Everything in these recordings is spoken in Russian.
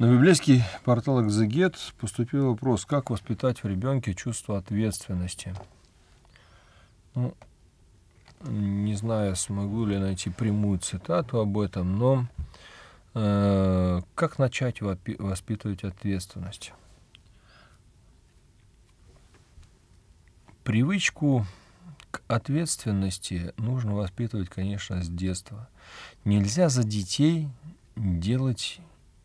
На библейский портал «Экзегет» поступил вопрос, как воспитать в ребенке чувство ответственности. Ну, не знаю, смогу ли найти прямую цитату об этом, но э, как начать воспитывать ответственность? Привычку к ответственности нужно воспитывать, конечно, с детства. Нельзя за детей делать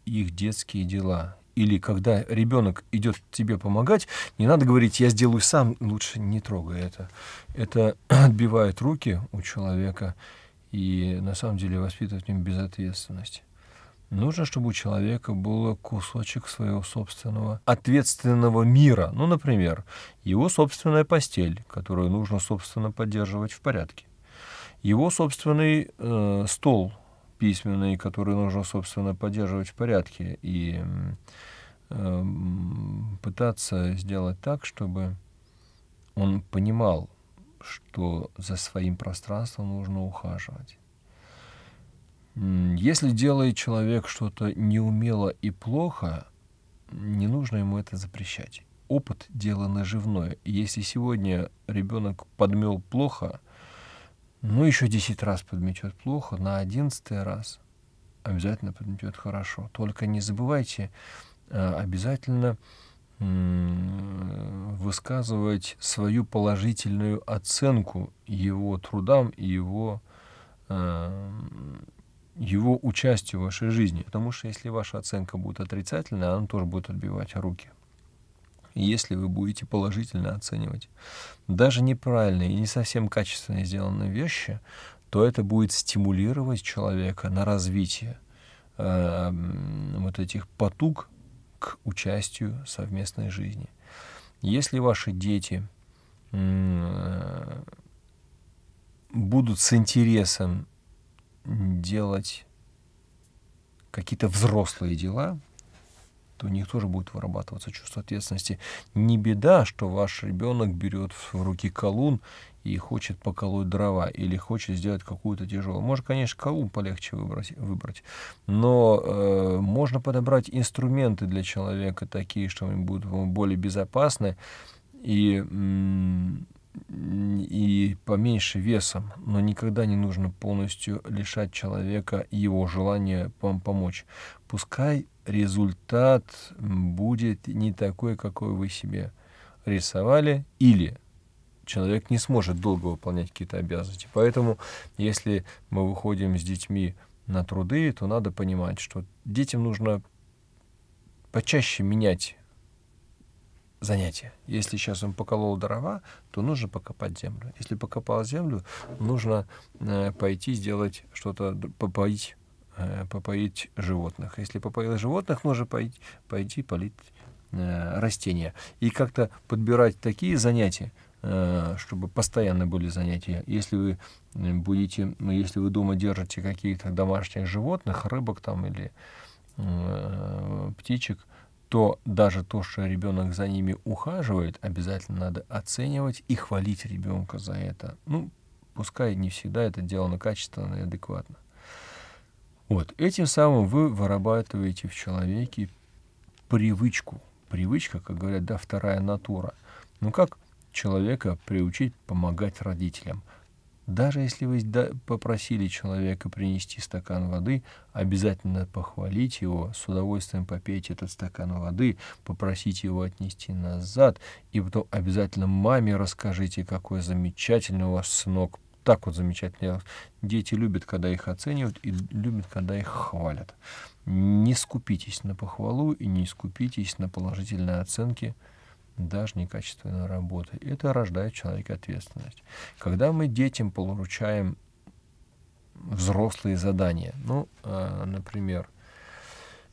их детские дела. Или когда ребенок идет тебе помогать, не надо говорить, я сделаю сам, лучше не трогай это. Это отбивает руки у человека и на самом деле воспитывает в нем безответственность. Нужно, чтобы у человека был кусочек своего собственного ответственного мира. Ну, например, его собственная постель, которую нужно, собственно, поддерживать в порядке. Его собственный э, стол, письменный, который нужно, собственно, поддерживать в порядке и э, пытаться сделать так, чтобы он понимал, что за своим пространством нужно ухаживать. Если делает человек что-то неумело и плохо, не нужно ему это запрещать. Опыт – дело наживное. если сегодня ребенок подмел плохо – ну, еще 10 раз подметет плохо, на 11 раз обязательно подметет хорошо. Только не забывайте э, обязательно высказывать свою положительную оценку его трудам и его, э, его участию в вашей жизни. Потому что если ваша оценка будет отрицательная, она тоже будет отбивать руки если вы будете положительно оценивать даже неправильные и не совсем качественно сделанные вещи, то это будет стимулировать человека на развитие э, вот этих потуг к участию в совместной жизни. Если ваши дети э, будут с интересом делать какие-то взрослые дела, то у них тоже будет вырабатываться чувство ответственности. Не беда, что ваш ребенок берет в руки колун и хочет поколоть дрова или хочет сделать какую-то тяжелую. Может, конечно, колун полегче выбрать, выбрать но э, можно подобрать инструменты для человека такие, что они будут более безопасны и и поменьше весом, но никогда не нужно полностью лишать человека его желания вам помочь. Пускай результат будет не такой, какой вы себе рисовали, или человек не сможет долго выполнять какие-то обязанности. Поэтому, если мы выходим с детьми на труды, то надо понимать, что детям нужно почаще менять занятие. Если сейчас он поколол дрова, то нужно покопать землю. Если покопал землю, нужно э, пойти сделать что-то, попоить, э, попоить животных. Если попоил животных, нужно пойти, пойти полить э, растения. И как-то подбирать такие занятия, э, чтобы постоянно были занятия. Если вы э, будете, ну, если вы дома держите каких-то домашних животных, рыбок там или э, птичек, то даже то, что ребенок за ними ухаживает, обязательно надо оценивать и хвалить ребенка за это. Ну, пускай не всегда это делано качественно и адекватно. Вот, этим самым вы вырабатываете в человеке привычку. Привычка, как говорят, да, вторая натура. Ну как человека приучить помогать родителям – даже если вы попросили человека принести стакан воды, обязательно похвалить его, с удовольствием попейте этот стакан воды, попросите его отнести назад, и потом обязательно маме расскажите, какой замечательный у вас сынок. Так вот замечательно. Дети любят, когда их оценивают, и любят, когда их хвалят. Не скупитесь на похвалу и не скупитесь на положительные оценки даже некачественной работы. это рождает в человеке ответственность. Когда мы детям получаем взрослые задания, ну, э, например,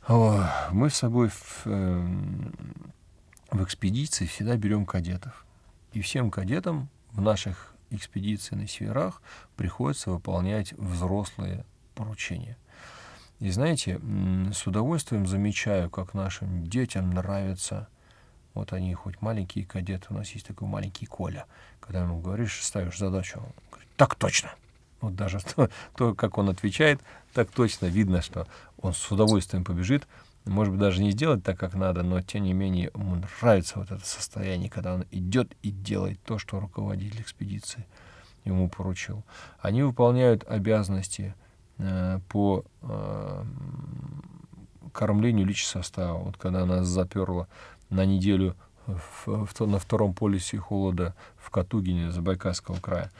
о, мы с собой в, э, в экспедиции всегда берем кадетов. И всем кадетам в наших экспедициях на северах приходится выполнять взрослые поручения. И знаете, с удовольствием замечаю, как нашим детям нравится – вот они хоть маленькие кадеты, у нас есть такой маленький Коля. Когда ему говоришь, ставишь задачу, он говорит, так точно. Вот даже то, то, как он отвечает, так точно видно, что он с удовольствием побежит. Может быть, даже не сделать так, как надо, но тем не менее ему нравится вот это состояние, когда он идет и делает то, что руководитель экспедиции ему поручил. Они выполняют обязанности э, по э, кормлению личного состава. Вот когда нас заперло на неделю в, в, на втором полюсе холода в Катугине Забайкальского края,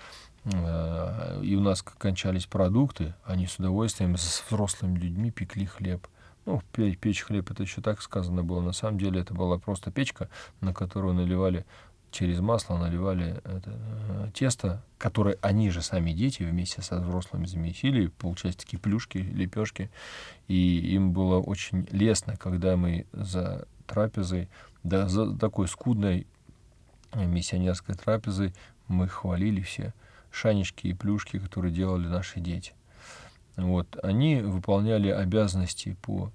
э, и у нас кончались продукты, они с удовольствием с взрослыми людьми пекли хлеб. Ну, печь хлеб, это еще так сказано было. На самом деле это была просто печка, на которую наливали через масло наливали это, э, тесто, которое они же сами дети вместе со взрослыми замесили, получались такие плюшки, лепешки. И им было очень лестно, когда мы за трапезой, да, за такой скудной э, миссионерской трапезой мы хвалили все шанечки и плюшки, которые делали наши дети. Вот. Они выполняли обязанности по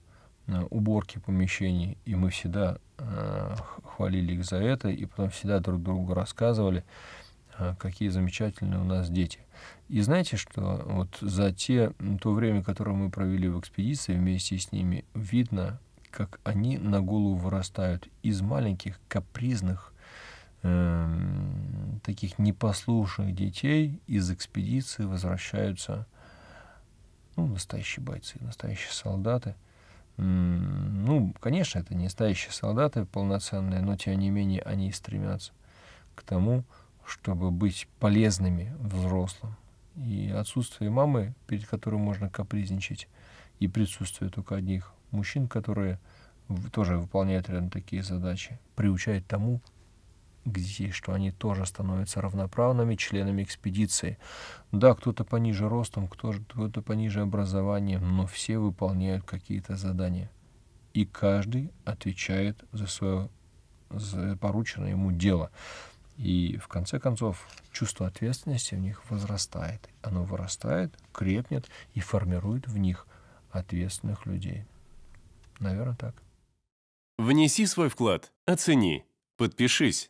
э, уборке помещений, и мы всегда Э, хвалили их за это, и потом всегда друг другу рассказывали, э, какие замечательные у нас дети. И знаете, что вот за те, то время, которое мы провели в экспедиции вместе с ними, видно, как они на голову вырастают из маленьких капризных, э, таких непослушных детей из экспедиции возвращаются ну, настоящие бойцы, настоящие солдаты – ну, конечно, это не настоящие солдаты полноценные, но тем не менее они стремятся к тому, чтобы быть полезными взрослым. И отсутствие мамы, перед которой можно капризничать, и присутствие только одних мужчин, которые тоже выполняют рядом такие задачи, приучает тому, где, что они тоже становятся равноправными членами экспедиции. Да, кто-то пониже ростом, кто-то пониже образованием, но все выполняют какие-то задания. И каждый отвечает за свое за порученное ему дело. И в конце концов чувство ответственности в них возрастает. Оно вырастает, крепнет и формирует в них ответственных людей. Наверное, так. Внеси свой вклад, оцени, подпишись